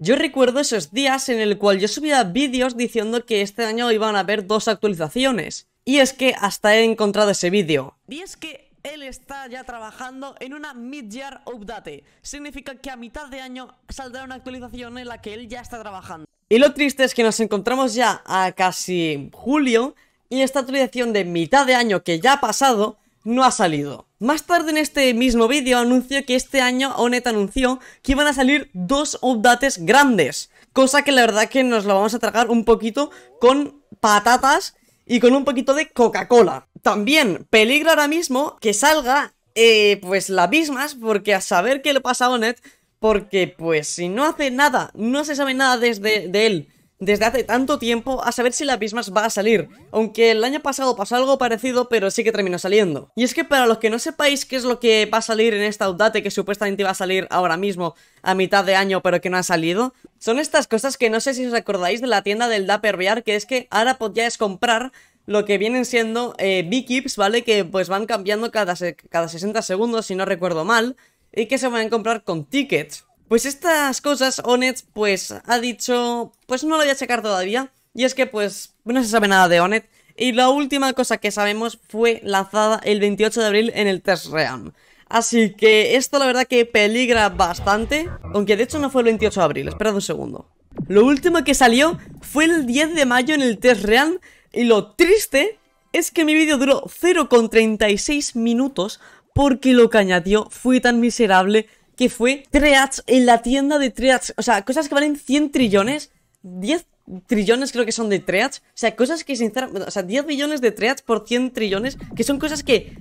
Yo recuerdo esos días en el cual yo subía vídeos diciendo que este año iban a haber dos actualizaciones. Y es que hasta he encontrado ese vídeo. Y es que él está ya trabajando en una mid-year update. Significa que a mitad de año saldrá una actualización en la que él ya está trabajando. Y lo triste es que nos encontramos ya a casi julio y esta actualización de mitad de año que ya ha pasado no ha salido. Más tarde en este mismo vídeo anuncio que este año Onet anunció que iban a salir dos updates grandes, cosa que la verdad que nos lo vamos a tragar un poquito con patatas y con un poquito de Coca-Cola. También peligro ahora mismo que salga eh, pues la mismas porque a saber qué le pasa a Onet porque pues si no hace nada, no se sabe nada desde de él desde hace tanto tiempo a saber si la Bismas va a salir, aunque el año pasado pasó algo parecido pero sí que terminó saliendo. Y es que para los que no sepáis qué es lo que va a salir en esta update que supuestamente va a salir ahora mismo a mitad de año pero que no ha salido, son estas cosas que no sé si os acordáis de la tienda del Dapper VR que es que ahora podíais comprar lo que vienen siendo eh, ¿vale? Que pues van cambiando cada, cada 60 segundos si no recuerdo mal y que se van a comprar con tickets. Pues estas cosas, Onet, pues ha dicho, pues no lo voy a checar todavía. Y es que pues no se sabe nada de Onet. Y la última cosa que sabemos fue lanzada el 28 de abril en el test realm. Así que esto la verdad que peligra bastante. Aunque de hecho no fue el 28 de abril, esperad un segundo. Lo último que salió fue el 10 de mayo en el test realm. Y lo triste es que mi vídeo duró 0,36 minutos porque lo que añadió fue tan miserable que fue Treats en la tienda de Treats. O sea, cosas que valen 100 trillones, 10 trillones creo que son de Treats. O sea, cosas que sinceramente... O sea, 10 billones de Treats por 100 trillones, que son cosas que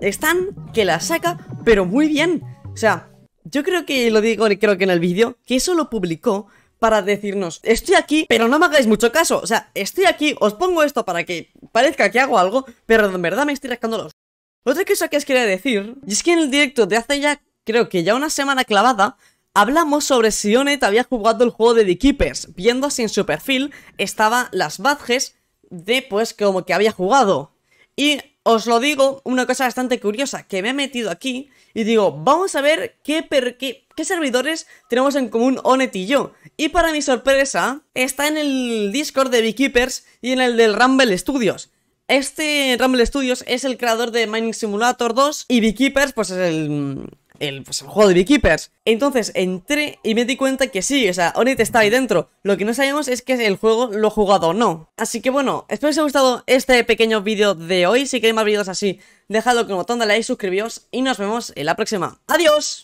están, que las saca, pero muy bien. O sea, yo creo que lo digo, creo que en el vídeo, que eso lo publicó para decirnos, estoy aquí, pero no me hagáis mucho caso. O sea, estoy aquí, os pongo esto para que parezca que hago algo, pero en verdad me estoy rascando los... Otra cosa que os quería decir, y es que en el directo de hace ya creo que ya una semana clavada, hablamos sobre si Onet había jugado el juego de The Keepers, viendo si en su perfil estaba las badges de pues como que había jugado. Y os lo digo, una cosa bastante curiosa, que me he metido aquí y digo, vamos a ver qué, qué, servidores tenemos en común Onet y yo. Y para mi sorpresa, está en el Discord de Keepers y en el del Rumble Studios. Este Rumble Studios es el creador de Mining Simulator 2 y Beekeepers pues es el, pues, el, juego de Beekeepers. Entonces entré y me di cuenta que sí, o sea, Onit está ahí dentro. Lo que no sabemos es que el juego lo he jugado o no. Así que bueno, espero que os haya gustado este pequeño vídeo de hoy. Si queréis más vídeos así, dejadlo con el botón de like, suscribíos y nos vemos en la próxima. ¡Adiós!